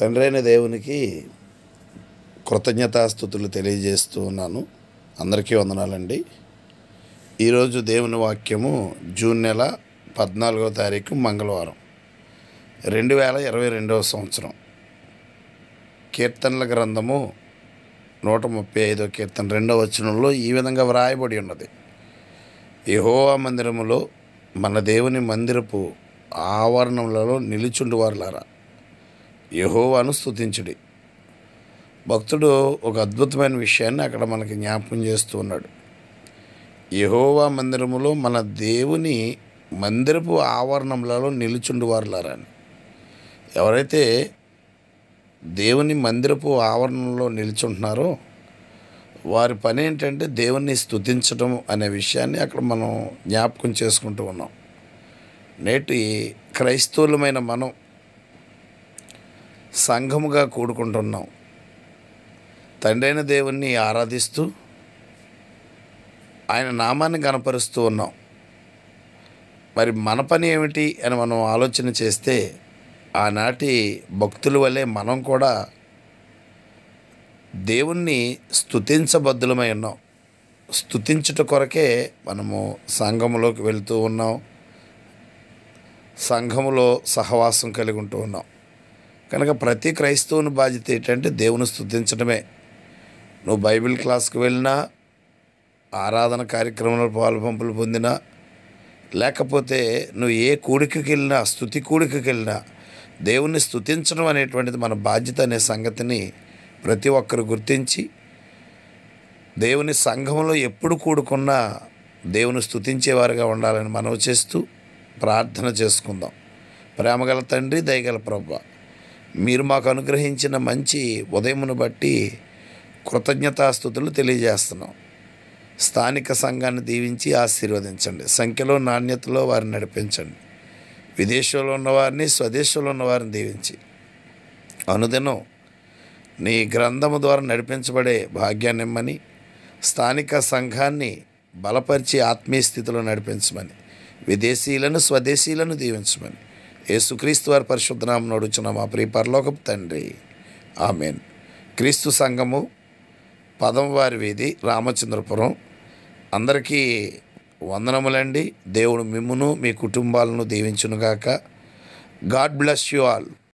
తండ్రైన దేవునికి కృతజ్ఞతాస్థుతులు తెలియజేస్తూ ఉన్నాను అందరికీ వందనాలండి ఈరోజు దేవుని వాక్యము జూన్ నెల పద్నాలుగో తారీఖు మంగళవారం రెండు వేల ఇరవై రెండవ సంవత్సరం కీర్తనల గ్రంథము నూట ముప్పై ఐదో కీర్తన రెండవ వచనంలో ఈ విధంగా వ్రాయబడి ఉన్నది యహోవా మందిరములో మన దేవుని మందిరపు ఆవరణములలో నిలుచుండు వారులారా యహోవాను స్థుతించుడి భక్తుడు ఒక అద్భుతమైన విషయాన్ని అక్కడ మనకి జ్ఞాపకం చేస్తూ ఉన్నాడు యహోవా మందిరములో మన దేవుని మందిరపు ఆవరణములలో నిలుచుండువారులారని ఎవరైతే దేవుని మందిరపు ఆవరణంలో నిలుచుంటున్నారో వారి పని ఏంటంటే దేవుణ్ణి స్థుతించడం అనే విషయాన్ని అక్కడ మనం జ్ఞాపకం చేసుకుంటూ ఉన్నాం నేటి క్రైస్తవులమైన మనం సంఘముగా కూడుకుంటున్నాం తండ్రైన దేవుణ్ణి ఆరాధిస్తూ ఆయన నామాన్ని గనపరుస్తూ ఉన్నాం మరి మన పని ఏమిటి అని మనం ఆలోచన చేస్తే ఆనాటి భక్తుల వల్లే మనం కూడా దేవుణ్ణి స్థుతించబద్దులమై ఉన్నాం స్థుతించుట కొరకే మనము సంఘములోకి వెళ్తూ ఉన్నాం సంఘములో సహవాసం కలిగి ఉంటూ ఉన్నాం కనుక ప్రతి క్రైస్తవుని బాధ్యత ఏంటంటే దేవుని స్థుతించడమే నువ్వు బైబిల్ క్లాస్కి వెళ్ళినా ఆరాధన కార్యక్రమంలో పాల్పంపులు పొందినా లేకపోతే నువ్వు ఏ కూడికి వెళ్ళినా స్థుతి కూడికి వెళ్ళినా దేవుణ్ణి స్థుతించడం అనేటువంటిది మన బాధ్యత అనే సంగతిని ప్రతి ఒక్కరు గుర్తించి దేవుని సంఘంలో ఎప్పుడు కూడుకున్నా దేవుని స్థుతించేవారుగా ఉండాలని మనవి చేస్తూ ప్రార్థన చేసుకుందాం ప్రేమగల తండ్రి దయగల ప్రభా మీరు మాకు అనుగ్రహించిన మంచి ఉదయమును బట్టి కృతజ్ఞతాస్థుతులు తెలియజేస్తున్నాం స్థానిక సంఘాన్ని దీవించి ఆశీర్వదించండి సంఖ్యలో నాణ్యతలో వారిని నడిపించండి విదేశంలో ఉన్నవారిని స్వదేశంలో ఉన్నవారిని దీవించి అనుదినం నీ గ్రంథము ద్వారా నడిపించబడే భాగ్యాన్ని ఇమ్మని స్థానిక సంఘాన్ని బలపరిచి ఆత్మీయ స్థితిలో నడిపించమని విదేశీయులను స్వదేశీయులను దీవించమని యేసుక్రీస్తు వారి పరిశుద్ధనామం నడుచున్న మా ప్రియ పరలోకపు తండ్రి ఆమెన్ క్రీస్తు సంఘము పదంవారి వీధి రామచంద్రపురం అందరికీ వందనములండి దేవుడు మిమ్మును మీ కుటుంబాలను దీవించునుగాక గాడ్ బ్లెస్ యు ఆల్